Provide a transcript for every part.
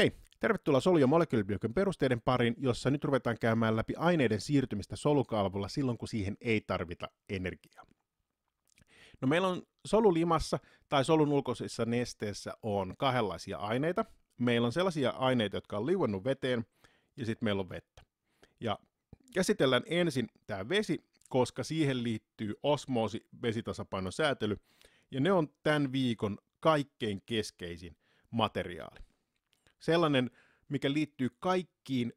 Hei, tervetuloa ja molekyylibiokin perusteiden pariin, jossa nyt ruvetaan käymään läpi aineiden siirtymistä solukalvolla silloin, kun siihen ei tarvita energiaa. No meillä on solulimassa tai solun ulkoisessa nesteessä on kahdenlaisia aineita. Meillä on sellaisia aineita, jotka on liuennut veteen, ja sitten meillä on vettä. Ja käsitellään ensin tämä vesi, koska siihen liittyy osmoosi, vesitasapainon säätely, ja ne on tämän viikon kaikkein keskeisin materiaali sellainen, mikä liittyy kaikkiin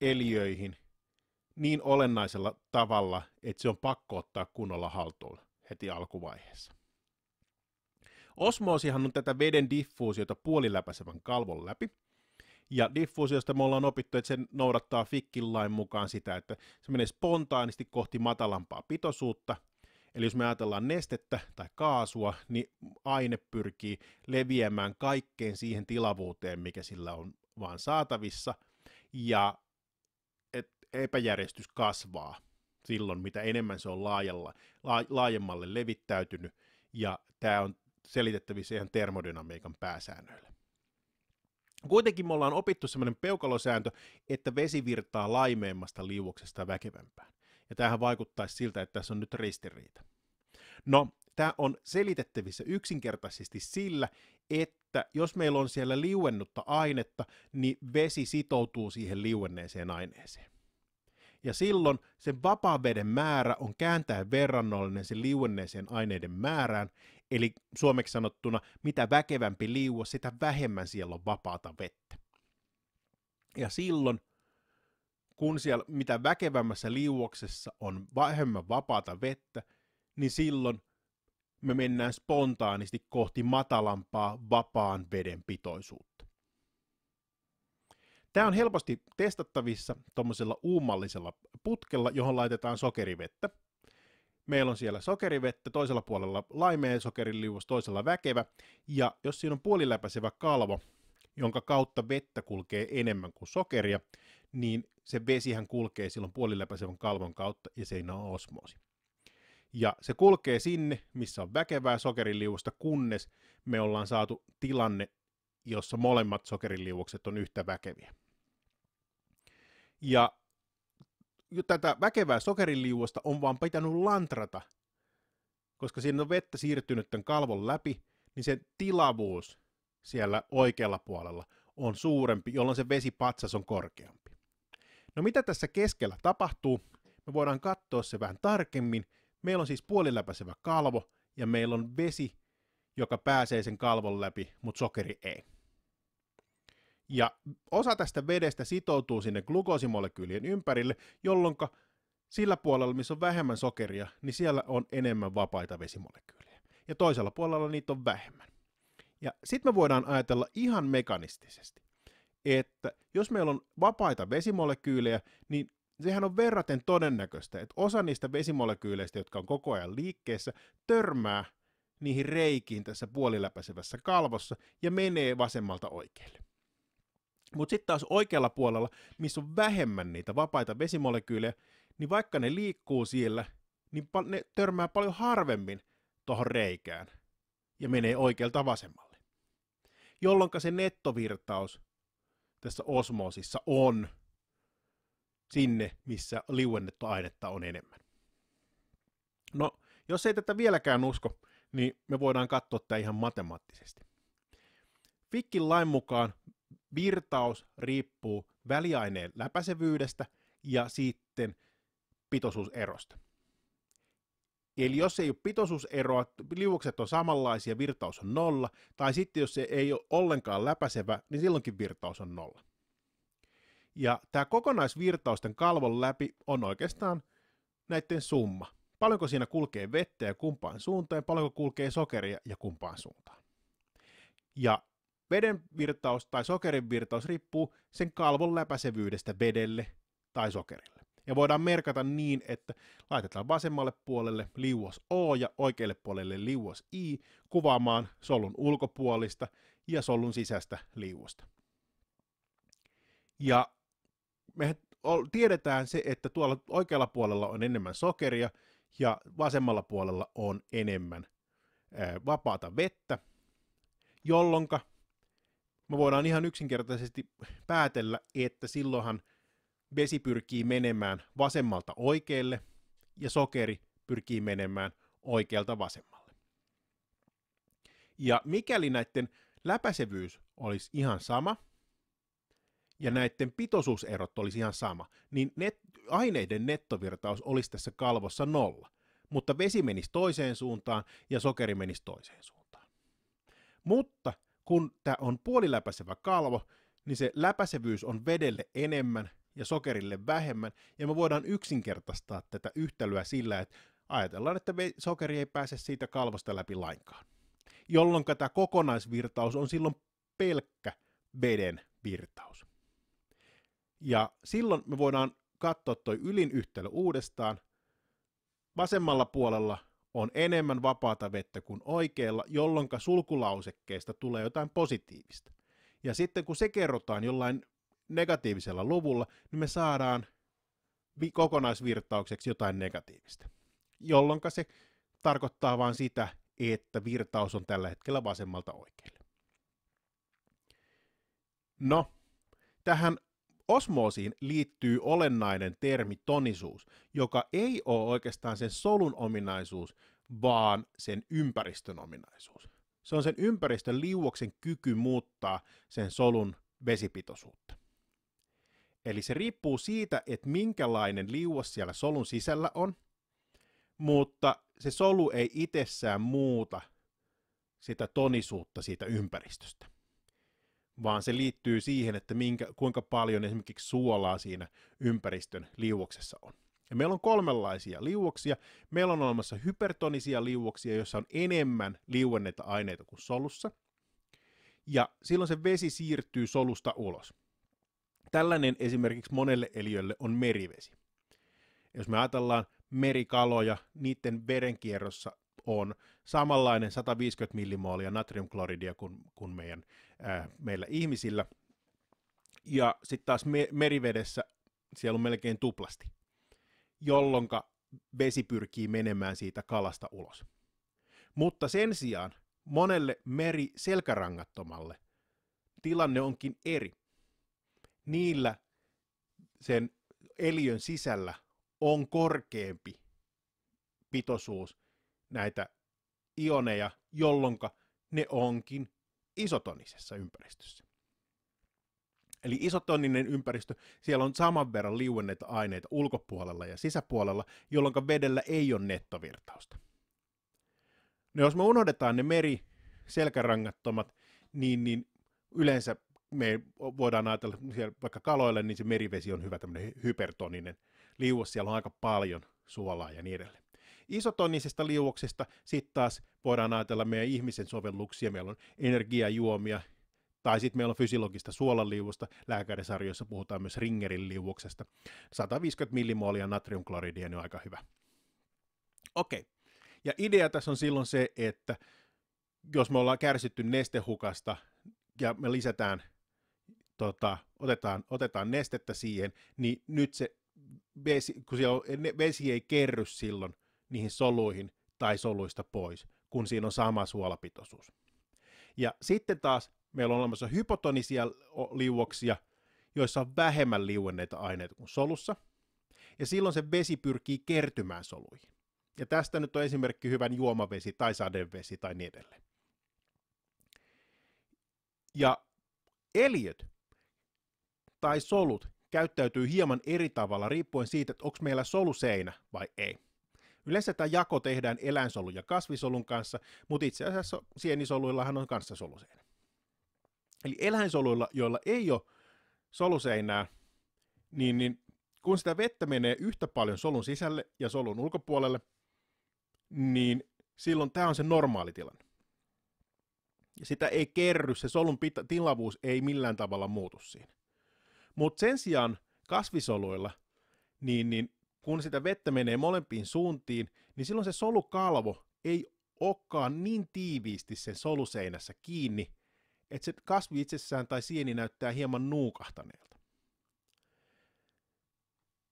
eliöihin niin olennaisella tavalla, että se on pakko ottaa kunnolla haltuun heti alkuvaiheessa. Osmoosihan on tätä veden diffuusiota puoliläpäisevän kalvon läpi, ja diffuusiosta me ollaan opittu, että se noudattaa Fikkin lain mukaan sitä, että se menee spontaanisti kohti matalampaa pitoisuutta – Eli jos me ajatellaan nestettä tai kaasua, niin aine pyrkii leviämään kaikkeen siihen tilavuuteen, mikä sillä on vaan saatavissa, ja et epäjärjestys kasvaa silloin, mitä enemmän se on laajalla, la, laajemmalle levittäytynyt, ja tämä on selitettävissä ihan termodynamiikan pääsäännöillä. Kuitenkin me ollaan opittu sellainen peukalosääntö, että vesi virtaa laimeemmasta liuoksesta väkevämpään. Ja tämähän vaikuttaisi siltä, että tässä on nyt ristiriita. No, tämä on selitettävissä yksinkertaisesti sillä, että jos meillä on siellä liuennutta ainetta, niin vesi sitoutuu siihen liuenneeseen aineeseen. Ja silloin sen vapaa veden määrä on kääntäen verrannollinen sen liuenneeseen aineiden määrään, eli suomeksi sanottuna, mitä väkevämpi liuo, sitä vähemmän siellä on vapaata vettä. Ja silloin kun siellä mitä väkevämmässä liuoksessa on vähemmän vapaata vettä, niin silloin me mennään spontaanisti kohti matalampaa vapaan veden pitoisuutta. Tämä on helposti testattavissa tuommoisella uumallisella putkella, johon laitetaan sokerivettä. Meillä on siellä sokerivettä, toisella puolella laimea sokeriliuos, toisella väkevä, ja jos siinä on puoliläpäisevä kalvo, jonka kautta vettä kulkee enemmän kuin sokeria, niin se vesihän kulkee silloin puoliläpäisevän kalvon kautta ja siinä on osmoosi. Ja se kulkee sinne, missä on väkevää sokeriliuosta, kunnes me ollaan saatu tilanne, jossa molemmat sokeriliuokset on yhtä väkeviä. Ja tätä väkevää sokeriliuosta on vaan pitänyt lantrata, koska siinä on vettä siirtynyt tämän kalvon läpi, niin se tilavuus siellä oikealla puolella on suurempi, jolloin se vesipatsas on korkeampi. No mitä tässä keskellä tapahtuu? Me voidaan katsoa se vähän tarkemmin. Meillä on siis puoliläpäisevä kalvo ja meillä on vesi, joka pääsee sen kalvon läpi, mutta sokeri ei. Ja osa tästä vedestä sitoutuu sinne glukoosimolekyylien ympärille, jolloin sillä puolella, missä on vähemmän sokeria, niin siellä on enemmän vapaita vesimolekyyliä. Ja toisella puolella niitä on vähemmän. Ja sitten me voidaan ajatella ihan mekanistisesti että jos meillä on vapaita vesimolekyylejä, niin sehän on verraten todennäköistä, että osa niistä vesimolekyyleistä, jotka on koko ajan liikkeessä, törmää niihin reikiin tässä puoliläpäisevässä kalvossa ja menee vasemmalta oikealle. Mutta sitten taas oikealla puolella, missä on vähemmän niitä vapaita vesimolekyylejä, niin vaikka ne liikkuu siellä, niin ne törmää paljon harvemmin tuohon reikään ja menee oikealta vasemmalle. Jolloin se nettovirtaus tässä osmoosissa on sinne, missä liuennettua ainetta on enemmän. No, jos ei tätä vieläkään usko, niin me voidaan katsoa tämä ihan matemaattisesti. Fikkin lain mukaan virtaus riippuu väliaineen läpäisevyydestä ja sitten pitoisuuserosta. Eli jos ei ole pitoisuuseroa, liuokset on samanlaisia, virtaus on nolla, tai sitten jos se ei ole ollenkaan läpäisevä, niin silloinkin virtaus on nolla. Ja tämä kokonaisvirtausten kalvon läpi on oikeastaan näiden summa. Paljonko siinä kulkee vettä ja kumpaan suuntaan, paljonko kulkee sokeria ja kumpaan suuntaan. Ja veden virtaus tai sokerin virtaus riippuu sen kalvon läpäisevyydestä vedelle tai sokerille. Ja voidaan merkata niin, että laitetaan vasemmalle puolelle liuos O ja oikealle puolelle liuos I kuvaamaan solun ulkopuolista ja solun sisäistä liuosta. Ja me tiedetään se, että tuolla oikealla puolella on enemmän sokeria ja vasemmalla puolella on enemmän vapaata vettä, jolloin me voidaan ihan yksinkertaisesti päätellä, että silloinhan vesi pyrkii menemään vasemmalta oikealle ja sokeri pyrkii menemään oikealta vasemmalle. Ja mikäli näiden läpäisevyys olisi ihan sama ja näiden pitoisuuserot olisi ihan sama, niin net, aineiden nettovirtaus olisi tässä kalvossa nolla, mutta vesi menisi toiseen suuntaan ja sokeri menisi toiseen suuntaan. Mutta kun tämä on puoliläpäisevä kalvo, niin se läpäisevyys on vedelle enemmän – ja sokerille vähemmän, ja me voidaan yksinkertaistaa tätä yhtälöä sillä, että ajatellaan, että sokeri ei pääse siitä kalvosta läpi lainkaan, jolloin tämä kokonaisvirtaus on silloin pelkkä veden virtaus. Ja silloin me voidaan katsoa tuo ylin yhtälö uudestaan. Vasemmalla puolella on enemmän vapaata vettä kuin oikealla, jolloin sulkulausekkeesta tulee jotain positiivista. Ja sitten kun se kerrotaan jollain negatiivisella luvulla, niin me saadaan kokonaisvirtaukseksi jotain negatiivista. Jolloin se tarkoittaa vain sitä, että virtaus on tällä hetkellä vasemmalta oikealle. No, tähän osmoosiin liittyy olennainen termi tonisuus, joka ei ole oikeastaan sen solun ominaisuus, vaan sen ympäristön ominaisuus. Se on sen ympäristön liuoksen kyky muuttaa sen solun vesipitoisuutta. Eli se riippuu siitä, että minkälainen liuos siellä solun sisällä on, mutta se solu ei itsessään muuta sitä tonisuutta siitä ympäristöstä, vaan se liittyy siihen, että minkä, kuinka paljon esimerkiksi suolaa siinä ympäristön liuoksessa on. Ja meillä on kolmenlaisia liuoksia. Meillä on olemassa hypertonisia liuoksia, joissa on enemmän liuenneita aineita kuin solussa. Ja silloin se vesi siirtyy solusta ulos. Tällainen esimerkiksi monelle eliölle on merivesi. Jos me ajatellaan merikaloja, niiden verenkierrossa on samanlainen 150 millimoolia natriumkloridia kuin, kuin meidän, ää, äh, meillä ihmisillä. Ja sitten taas me, merivedessä siellä on melkein tuplasti, jolloin vesi pyrkii menemään siitä kalasta ulos. Mutta sen sijaan monelle meri selkärangattomalle tilanne onkin eri niillä sen eliön sisällä on korkeampi pitoisuus näitä ioneja, jolloin ne onkin isotonisessa ympäristössä. Eli isotoninen ympäristö, siellä on saman verran liuenneita aineita ulkopuolella ja sisäpuolella, jolloin vedellä ei ole nettovirtausta. No jos me unohdetaan ne meri selkärangattomat, niin, niin yleensä me voidaan ajatella siellä vaikka kaloille, niin se merivesi on hyvä tämmöinen hypertoninen liuos, siellä on aika paljon suolaa ja niin edelleen. Isotonisesta liuoksesta sitten taas voidaan ajatella meidän ihmisen sovelluksia, meillä on energiajuomia, tai sitten meillä on fysiologista suolaliuosta, lääkärisarjoissa puhutaan myös ringerin liuoksesta. 150 millimoolia natriumkloridia on aika hyvä. Okei, ja idea tässä on silloin se, että jos me ollaan kärsitty nestehukasta, ja me lisätään tota, otetaan, otetaan nestettä siihen, niin nyt se vesi, kun siellä on, vesi ei kerry silloin niihin soluihin tai soluista pois, kun siinä on sama suolapitoisuus. Ja sitten taas meillä on olemassa hypotonisia liuoksia, joissa on vähemmän liuenneita aineita kuin solussa, ja silloin se vesi pyrkii kertymään soluihin. Ja tästä nyt on esimerkki hyvän juomavesi tai sadevesi tai niin edelleen. Ja eliöt tai solut käyttäytyy hieman eri tavalla riippuen siitä, että onko meillä soluseinä vai ei. Yleensä tämä jako tehdään eläinsolun ja kasvisolun kanssa, mutta itse asiassa sienisoluillahan on kanssa soluseinä. Eli eläinsoluilla, joilla ei ole soluseinää, niin, niin kun sitä vettä menee yhtä paljon solun sisälle ja solun ulkopuolelle, niin silloin tämä on se normaali tilanne. Ja sitä ei kerry, se solun pita- tilavuus ei millään tavalla muutu siinä. Mutta sen sijaan kasvisoluilla, niin, niin kun sitä vettä menee molempiin suuntiin, niin silloin se solukalvo ei olekaan niin tiiviisti sen soluseinässä kiinni, että se kasvi itsessään tai sieni näyttää hieman nuukahtaneelta.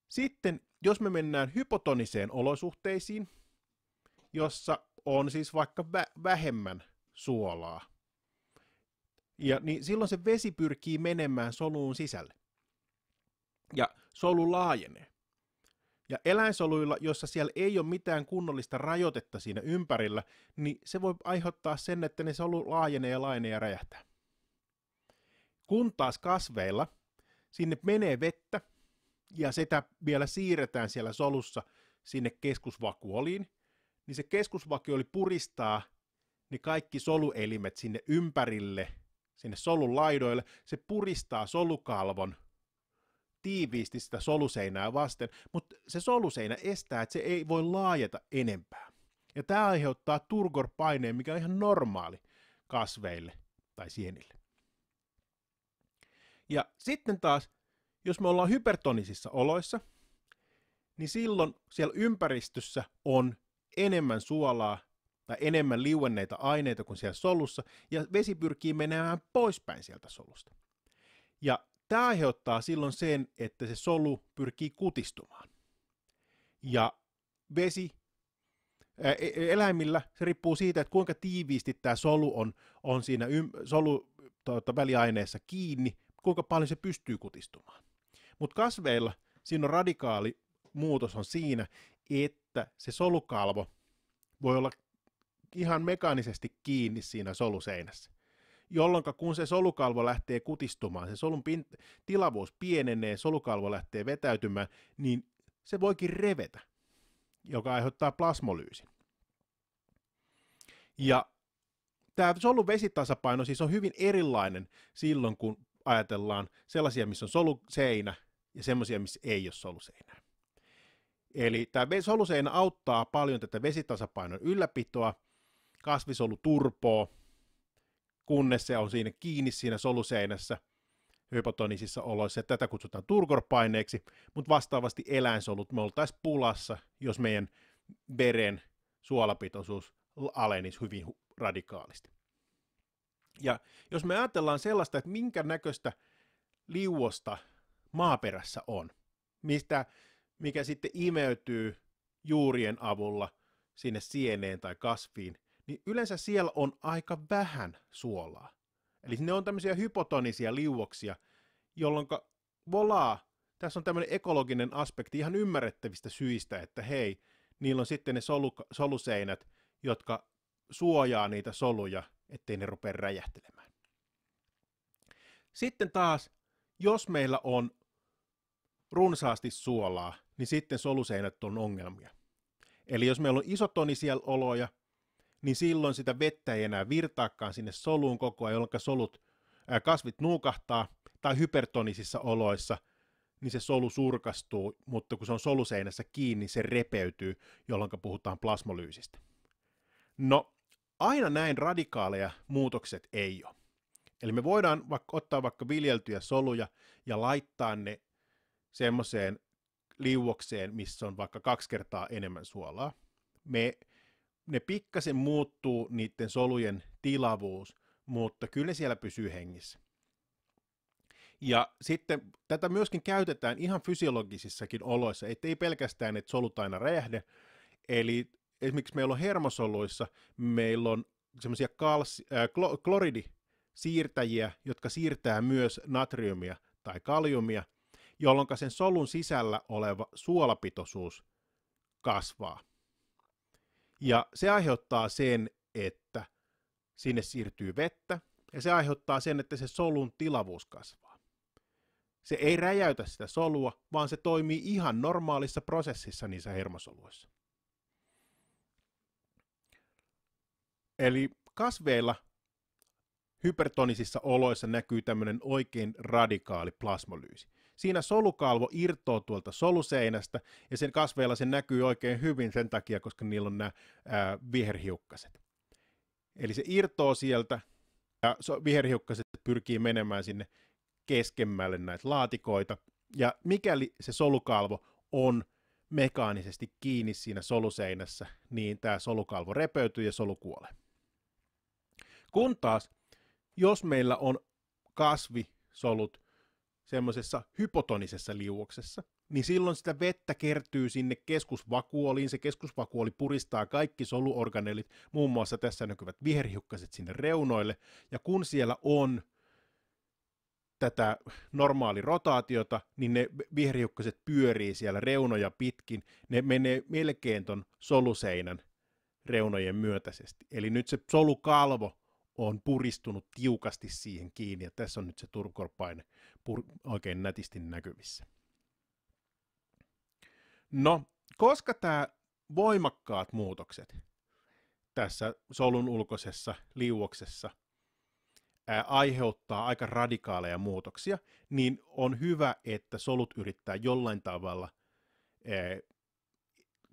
Sitten, jos me mennään hypotoniseen olosuhteisiin, jossa on siis vaikka vä- vähemmän suolaa, ja, niin silloin se vesi pyrkii menemään soluun sisälle ja solu laajenee. Ja eläinsoluilla, joissa siellä ei ole mitään kunnollista rajoitetta siinä ympärillä, niin se voi aiheuttaa sen, että ne solu laajenee ja laajenee ja räjähtää. Kun taas kasveilla sinne menee vettä ja sitä vielä siirretään siellä solussa sinne keskusvakuoliin, niin se keskusvakuoli puristaa ne kaikki soluelimet sinne ympärille, sinne solun laidoille, se puristaa solukalvon – tiiviisti sitä soluseinää vasten, mutta se soluseinä estää, että se ei voi laajeta enempää. Ja tämä aiheuttaa turgor-paineen, mikä on ihan normaali kasveille tai sienille. Ja sitten taas, jos me ollaan hypertonisissa oloissa, niin silloin siellä ympäristössä on enemmän suolaa tai enemmän liuenneita aineita kuin siellä solussa, ja vesi pyrkii menemään poispäin sieltä solusta. Ja Tämä aiheuttaa silloin sen, että se solu pyrkii kutistumaan. Ja vesi e, e, eläimillä, se riippuu siitä, että kuinka tiiviisti tämä solu on, on siinä ym, solu, tuota, väliaineessa kiinni, kuinka paljon se pystyy kutistumaan. Mutta kasveilla siinä on radikaali muutos on siinä, että se solukalvo voi olla ihan mekaanisesti kiinni siinä soluseinässä jolloin kun se solukalvo lähtee kutistumaan, se solun pint- tilavuus pienenee, solukalvo lähtee vetäytymään, niin se voikin revetä, joka aiheuttaa plasmolyysin. Ja tämä solun vesitasapaino siis on hyvin erilainen silloin, kun ajatellaan sellaisia, missä on soluseinä ja sellaisia, missä ei ole soluseinää. Eli tämä soluseinä auttaa paljon tätä vesitasapainon ylläpitoa, kasvisolu turpoa, kunnes se on siinä kiinni siinä soluseinässä hypotonisissa oloissa, ja tätä kutsutaan turgorpaineeksi, mutta vastaavasti eläinsolut me oltaisiin pulassa, jos meidän veren suolapitoisuus alenisi hyvin radikaalisti. Ja jos me ajatellaan sellaista, että minkä näköistä liuosta maaperässä on, mistä, mikä sitten imeytyy juurien avulla sinne sieneen tai kasviin, niin yleensä siellä on aika vähän suolaa. Eli ne on tämmöisiä hypotonisia liuoksia, jolloin volaa, tässä on tämmöinen ekologinen aspekti ihan ymmärrettävistä syistä, että hei, niillä on sitten ne solu, soluseinät, jotka suojaa niitä soluja, ettei ne rupea räjähtelemään. Sitten taas, jos meillä on runsaasti suolaa, niin sitten soluseinät on ongelmia. Eli jos meillä on isotonisia oloja, niin silloin sitä vettä ei enää virtaakaan sinne soluun koko ajan, jolloin solut, ää, kasvit nuukahtaa tai hypertonisissa oloissa, niin se solu surkastuu, mutta kun se on soluseinässä kiinni, se repeytyy, jolloin puhutaan plasmolyysistä. No, aina näin radikaaleja muutokset ei ole. Eli me voidaan vaikka ottaa vaikka viljeltyjä soluja ja laittaa ne semmoiseen liuokseen, missä on vaikka kaksi kertaa enemmän suolaa. Me ne pikkasen muuttuu niiden solujen tilavuus, mutta kyllä siellä pysyy hengissä. Ja sitten tätä myöskin käytetään ihan fysiologisissakin oloissa, ettei pelkästään, että solut aina räjähde. Eli esimerkiksi meillä on hermosoluissa, meillä on semmoisia äh, kloridisiirtäjiä, jotka siirtää myös natriumia tai kaliumia, jolloin sen solun sisällä oleva suolapitoisuus kasvaa. Ja se aiheuttaa sen, että sinne siirtyy vettä, ja se aiheuttaa sen, että se solun tilavuus kasvaa. Se ei räjäytä sitä solua, vaan se toimii ihan normaalissa prosessissa niissä hermosoluissa. Eli kasveilla hypertonisissa oloissa näkyy tämmöinen oikein radikaali plasmolyysi siinä solukalvo irtoaa tuolta soluseinästä ja sen kasveilla se näkyy oikein hyvin sen takia, koska niillä on nämä ää, viherhiukkaset. Eli se irtoaa sieltä ja viherhiukkaset pyrkii menemään sinne keskemmälle näitä laatikoita. Ja mikäli se solukalvo on mekaanisesti kiinni siinä soluseinässä, niin tämä solukalvo repeytyy ja solu kuolee. Kun taas, jos meillä on kasvisolut semmoisessa hypotonisessa liuoksessa, niin silloin sitä vettä kertyy sinne keskusvakuoliin. Se keskusvakuoli puristaa kaikki soluorganelit, muun muassa tässä näkyvät viherhiukkaset sinne reunoille. Ja kun siellä on tätä normaali rotaatiota, niin ne viherhiukkaset pyörii siellä reunoja pitkin. Ne menee melkein ton soluseinän reunojen myötäisesti. Eli nyt se solukalvo on puristunut tiukasti siihen kiinni, ja tässä on nyt se turkorpaine pur- oikein nätisti näkyvissä. No, koska tämä voimakkaat muutokset tässä solun ulkoisessa liuoksessa ää, aiheuttaa aika radikaaleja muutoksia, niin on hyvä, että solut yrittää jollain tavalla ää,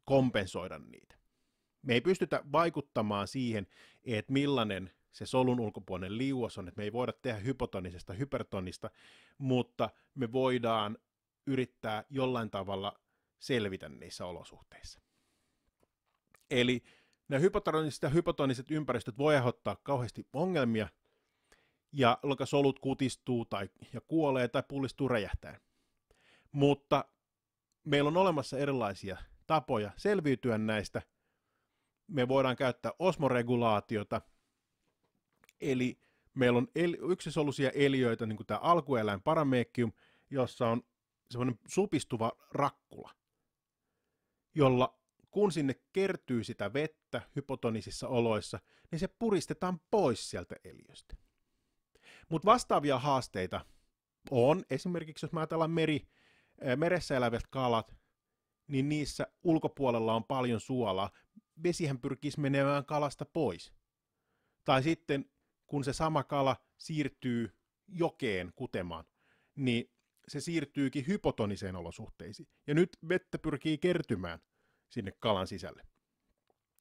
kompensoida niitä. Me ei pystytä vaikuttamaan siihen, että millainen se solun ulkopuolinen liuos on, että me ei voida tehdä hypotonisesta hypertonista, mutta me voidaan yrittää jollain tavalla selvitä niissä olosuhteissa. Eli nämä hypotoniset ja hypotoniset ympäristöt voi aiheuttaa kauheasti ongelmia, ja jolloin solut kutistuu tai, ja kuolee tai pullistuu räjähtäen. Mutta meillä on olemassa erilaisia tapoja selviytyä näistä. Me voidaan käyttää osmoregulaatiota – Eli meillä on el- yksisoluisia eliöitä, niin kuin tämä alkueläin paramekium, jossa on semmoinen supistuva rakkula, jolla kun sinne kertyy sitä vettä hypotonisissa oloissa, niin se puristetaan pois sieltä eliöstä. Mutta vastaavia haasteita on, esimerkiksi jos mä ajatellaan meri, meressä elävät kalat, niin niissä ulkopuolella on paljon suolaa. Vesihän pyrkisi menemään kalasta pois. Tai sitten kun se sama kala siirtyy jokeen kutemaan, niin se siirtyykin hypotoniseen olosuhteisiin. Ja nyt vettä pyrkii kertymään sinne kalan sisälle.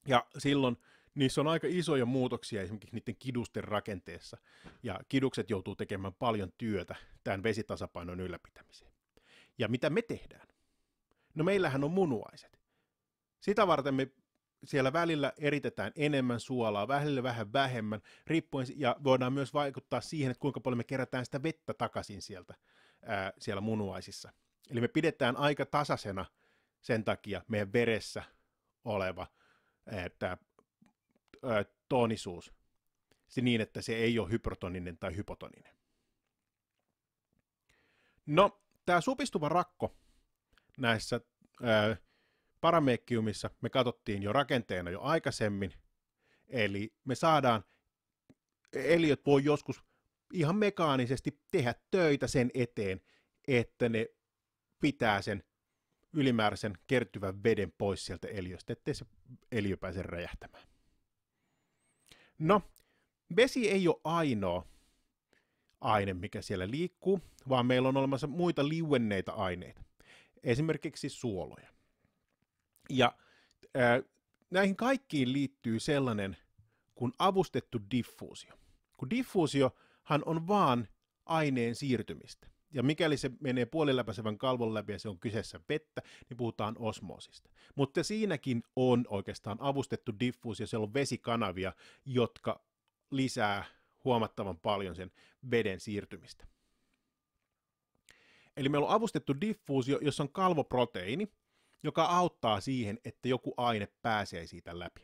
Ja silloin niissä on aika isoja muutoksia esimerkiksi niiden kidusten rakenteessa. Ja kidukset joutuu tekemään paljon työtä tämän vesitasapainon ylläpitämiseen. Ja mitä me tehdään? No meillähän on munuaiset. Sitä varten me siellä välillä eritetään enemmän suolaa, välillä vähän vähemmän, riippuen, ja voidaan myös vaikuttaa siihen, että kuinka paljon me kerätään sitä vettä takaisin sieltä ää, siellä munuaisissa. Eli me pidetään aika tasaisena sen takia meidän veressä oleva tämä tonisuus se niin, että se ei ole hyprotoninen tai hypotoninen. No, tämä supistuva rakko näissä ää, Paramekiumissa me katsottiin jo rakenteena jo aikaisemmin, eli me saadaan, eliöt voi joskus ihan mekaanisesti tehdä töitä sen eteen, että ne pitää sen ylimääräisen kertyvän veden pois sieltä eliöstä, ettei se eliö pääse räjähtämään. No, vesi ei ole ainoa aine, mikä siellä liikkuu, vaan meillä on olemassa muita liuenneita aineita, esimerkiksi suoloja. Ja ää, näihin kaikkiin liittyy sellainen kuin avustettu diffuusio. Kun diffuusiohan on vaan aineen siirtymistä. Ja mikäli se menee puoliläpäisevän kalvon läpi ja se on kyseessä vettä, niin puhutaan osmoosista. Mutta siinäkin on oikeastaan avustettu diffuusio, siellä on vesikanavia, jotka lisää huomattavan paljon sen veden siirtymistä. Eli meillä on avustettu diffuusio, jossa on kalvoproteiini, joka auttaa siihen, että joku aine pääsee siitä läpi.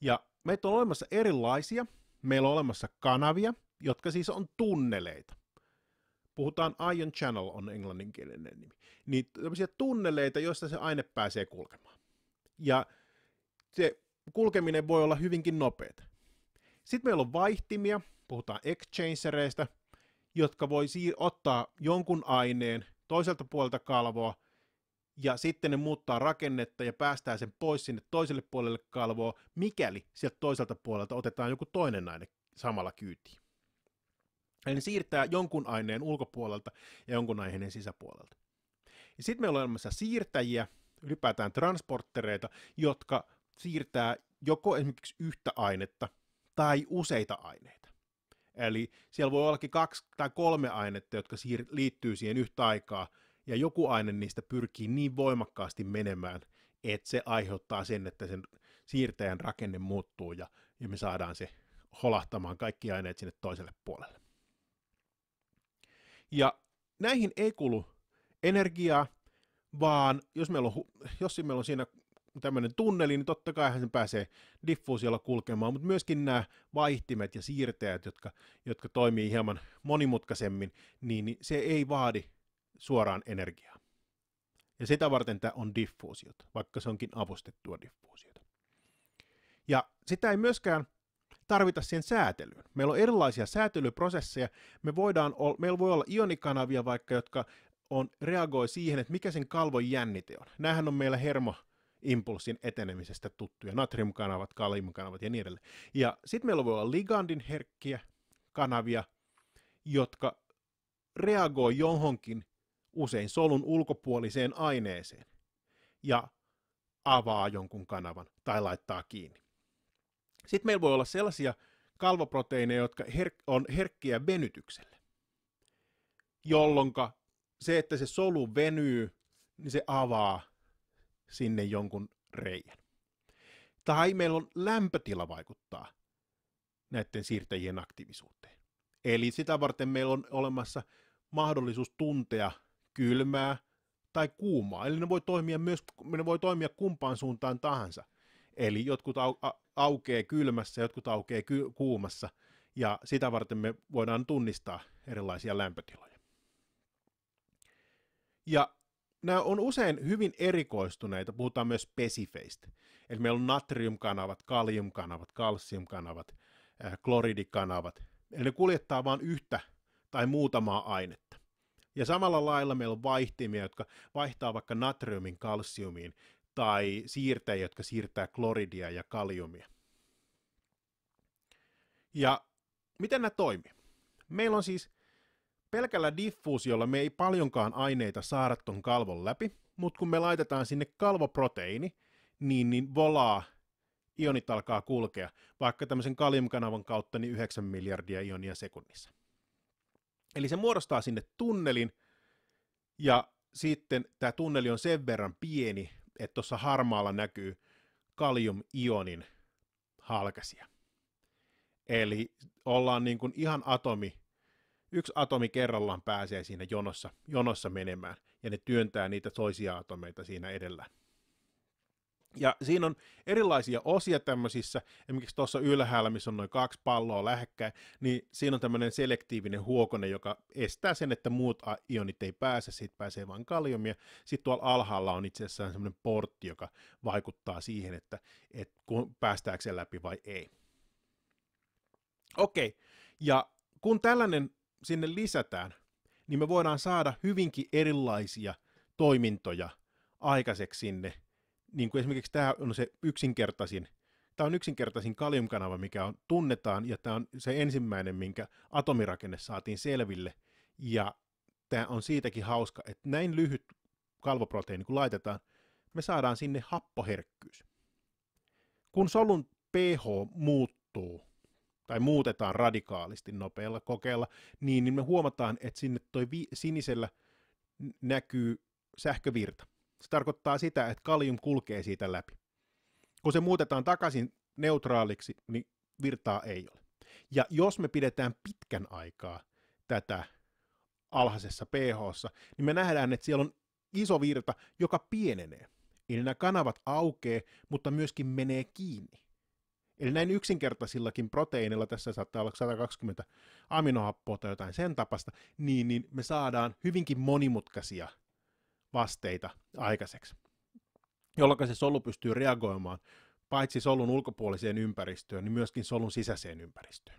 Ja meitä on olemassa erilaisia. Meillä on olemassa kanavia, jotka siis on tunneleita. Puhutaan Ion Channel on englanninkielinen nimi. Niin tämmöisiä tunneleita, joista se aine pääsee kulkemaan. Ja se kulkeminen voi olla hyvinkin nopeata. Sitten meillä on vaihtimia, puhutaan exchangereista, jotka voi siir- ottaa jonkun aineen toiselta puolelta kalvoa ja sitten ne muuttaa rakennetta ja päästää sen pois sinne toiselle puolelle kalvoa, mikäli sieltä toiselta puolelta otetaan joku toinen aine samalla kyytiin. Eli ne siirtää jonkun aineen ulkopuolelta ja jonkun aineen sisäpuolelta. Ja sitten meillä on olemassa siirtäjiä, ylipäätään transporttereita, jotka siirtää joko esimerkiksi yhtä ainetta tai useita aineita. Eli siellä voi ollakin kaksi tai kolme ainetta, jotka siir- liittyy siihen yhtä aikaa – ja joku aine niistä pyrkii niin voimakkaasti menemään, että se aiheuttaa sen, että sen siirtäjän rakenne muuttuu ja, ja me saadaan se holahtamaan kaikki aineet sinne toiselle puolelle. Ja näihin ei kulu energiaa, vaan jos meillä on, jos meillä on siinä tämmöinen tunneli, niin totta kai sen pääsee diffuusiolla kulkemaan, mutta myöskin nämä vaihtimet ja siirtäjät, jotka, jotka toimii hieman monimutkaisemmin, niin se ei vaadi suoraan energiaa. Ja sitä varten tämä on diffuusiota, vaikka se onkin avustettua diffuusiota. Ja sitä ei myöskään tarvita siihen säätelyyn. Meillä on erilaisia säätelyprosesseja. Me voidaan, meillä voi olla ionikanavia vaikka, jotka on, reagoi siihen, että mikä sen kalvon jännite on. Nämähän on meillä hermo, impulssin etenemisestä tuttuja, natriumkanavat, kaliumkanavat ja niin edelleen. Ja sitten meillä voi olla ligandin herkkiä kanavia, jotka reagoi johonkin usein solun ulkopuoliseen aineeseen ja avaa jonkun kanavan tai laittaa kiinni. Sitten meillä voi olla sellaisia kalvoproteiineja, jotka herk- on herkkiä venytykselle, jolloin se, että se solu venyy, niin se avaa sinne jonkun reijän. Tai meillä on lämpötila vaikuttaa näiden siirtäjien aktiivisuuteen. Eli sitä varten meillä on olemassa mahdollisuus tuntea kylmää tai kuumaa. Eli ne voi toimia myös, ne voi toimia kumpaan suuntaan tahansa. Eli jotkut au, a, aukeaa kylmässä, jotkut aukeaa ky, kuumassa, ja sitä varten me voidaan tunnistaa erilaisia lämpötiloja. Ja nämä on usein hyvin erikoistuneita, puhutaan myös spesifeistä. Eli meillä on natriumkanavat, kaliumkanavat, kalsiumkanavat, äh, kloridikanavat. Eli ne kuljettaa vain yhtä tai muutamaa ainetta. Ja samalla lailla meillä on vaihtimia, jotka vaihtaa vaikka natriumin kalsiumiin, tai siirtejä, jotka siirtää kloridia ja kaliumia. Ja miten nämä toimii? Meillä on siis pelkällä diffuusiolla me ei paljonkaan aineita saada ton kalvon läpi, mutta kun me laitetaan sinne kalvoproteiini, niin, niin volaa ionit alkaa kulkea, vaikka tämmöisen kaliumkanavan kautta niin 9 miljardia ionia sekunnissa. Eli se muodostaa sinne tunnelin, ja sitten tämä tunneli on sen verran pieni, että tuossa harmaalla näkyy kaliumionin halkasia. Eli ollaan niin kuin ihan atomi, yksi atomi kerrallaan pääsee siinä jonossa, jonossa menemään, ja ne työntää niitä toisia atomeita siinä edellä. Ja siinä on erilaisia osia tämmöisissä, esimerkiksi tuossa ylhäällä, missä on noin kaksi palloa lähekkäin, niin siinä on tämmöinen selektiivinen huokone, joka estää sen, että muut ionit ei pääse, siitä pääsee vain kaliumia. Sitten tuolla alhaalla on itse asiassa semmoinen portti, joka vaikuttaa siihen, että, että päästääkö se läpi vai ei. Okei, ja kun tällainen sinne lisätään, niin me voidaan saada hyvinkin erilaisia toimintoja aikaiseksi sinne niin kuin esimerkiksi tämä on se yksinkertaisin, tämä on yksinkertaisin kaliumkanava, mikä on, tunnetaan, ja tämä on se ensimmäinen, minkä atomirakenne saatiin selville, ja tämä on siitäkin hauska, että näin lyhyt kalvoproteiini, kun laitetaan, me saadaan sinne happoherkkyys. Kun solun pH muuttuu, tai muutetaan radikaalisti nopealla kokeella, niin, niin me huomataan, että sinne toi sinisellä näkyy sähkövirta. Se tarkoittaa sitä, että kalium kulkee siitä läpi. Kun se muutetaan takaisin neutraaliksi, niin virtaa ei ole. Ja jos me pidetään pitkän aikaa tätä alhaisessa ph niin me nähdään, että siellä on iso virta, joka pienenee. Eli nämä kanavat aukee, mutta myöskin menee kiinni. Eli näin yksinkertaisillakin proteiineilla, tässä saattaa olla 120 aminohappoa tai jotain sen tapasta, niin, niin me saadaan hyvinkin monimutkaisia – vasteita aikaiseksi, jolloin se solu pystyy reagoimaan paitsi solun ulkopuoliseen ympäristöön, niin myöskin solun sisäiseen ympäristöön.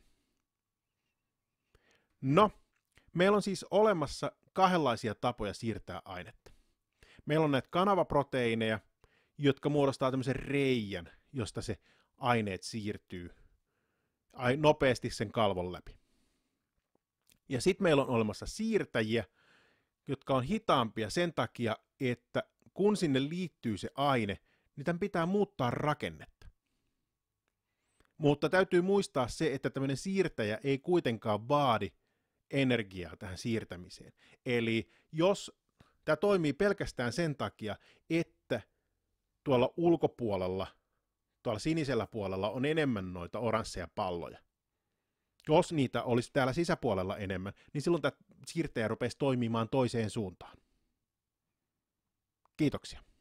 No, meillä on siis olemassa kahdenlaisia tapoja siirtää ainetta. Meillä on näitä kanavaproteiineja, jotka muodostaa tämmöisen reijän, josta se aineet siirtyy nopeasti sen kalvon läpi. Ja sitten meillä on olemassa siirtäjiä, jotka on hitaampia sen takia, että kun sinne liittyy se aine, niin tämän pitää muuttaa rakennetta. Mutta täytyy muistaa se, että tämmöinen siirtäjä ei kuitenkaan vaadi energiaa tähän siirtämiseen. Eli jos tämä toimii pelkästään sen takia, että tuolla ulkopuolella, tuolla sinisellä puolella on enemmän noita oransseja palloja – jos niitä olisi täällä sisäpuolella enemmän, niin silloin tämä siirtäjä rupesi toimimaan toiseen suuntaan. Kiitoksia.